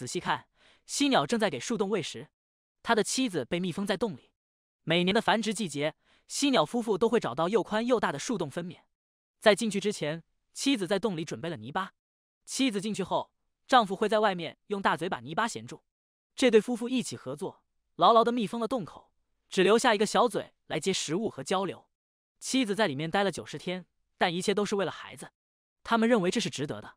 仔细看，犀鸟正在给树洞喂食，它的妻子被密封在洞里。每年的繁殖季节，犀鸟夫妇都会找到又宽又大的树洞分娩。在进去之前，妻子在洞里准备了泥巴。妻子进去后，丈夫会在外面用大嘴把泥巴衔住。这对夫妇一起合作，牢牢的密封了洞口，只留下一个小嘴来接食物和交流。妻子在里面待了九十天，但一切都是为了孩子。他们认为这是值得的。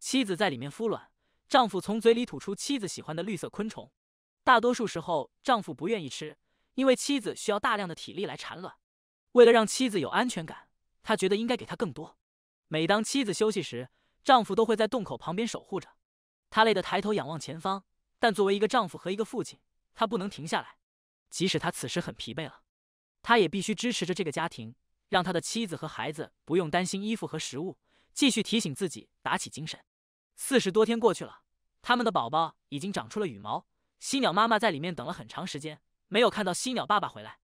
妻子在里面孵卵。丈夫从嘴里吐出妻子喜欢的绿色昆虫。大多数时候，丈夫不愿意吃，因为妻子需要大量的体力来产卵。为了让妻子有安全感，他觉得应该给她更多。每当妻子休息时，丈夫都会在洞口旁边守护着他累得抬头仰望前方，但作为一个丈夫和一个父亲，他不能停下来，即使他此时很疲惫了。他也必须支持着这个家庭，让他的妻子和孩子不用担心衣服和食物，继续提醒自己打起精神。四十多天过去了。他们的宝宝已经长出了羽毛，犀鸟妈妈在里面等了很长时间，没有看到犀鸟爸爸回来，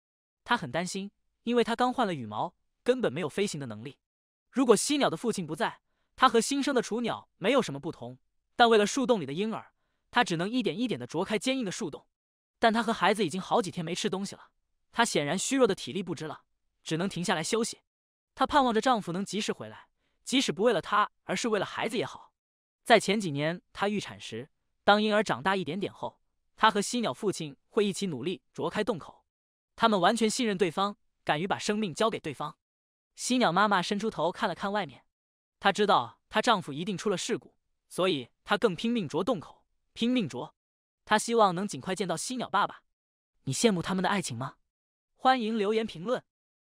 她很担心，因为她刚换了羽毛，根本没有飞行的能力。如果犀鸟的父亲不在，她和新生的雏鸟没有什么不同。但为了树洞里的婴儿，她只能一点一点地啄开坚硬的树洞。但她和孩子已经好几天没吃东西了，她显然虚弱的体力不支了，只能停下来休息。她盼望着丈夫能及时回来，即使不为了她，而是为了孩子也好。在前几年，他预产时，当婴儿长大一点点后，他和犀鸟父亲会一起努力啄开洞口。他们完全信任对方，敢于把生命交给对方。犀鸟妈妈伸出头看了看外面，她知道她丈夫一定出了事故，所以她更拼命啄洞口，拼命啄。她希望能尽快见到犀鸟爸爸。你羡慕他们的爱情吗？欢迎留言评论。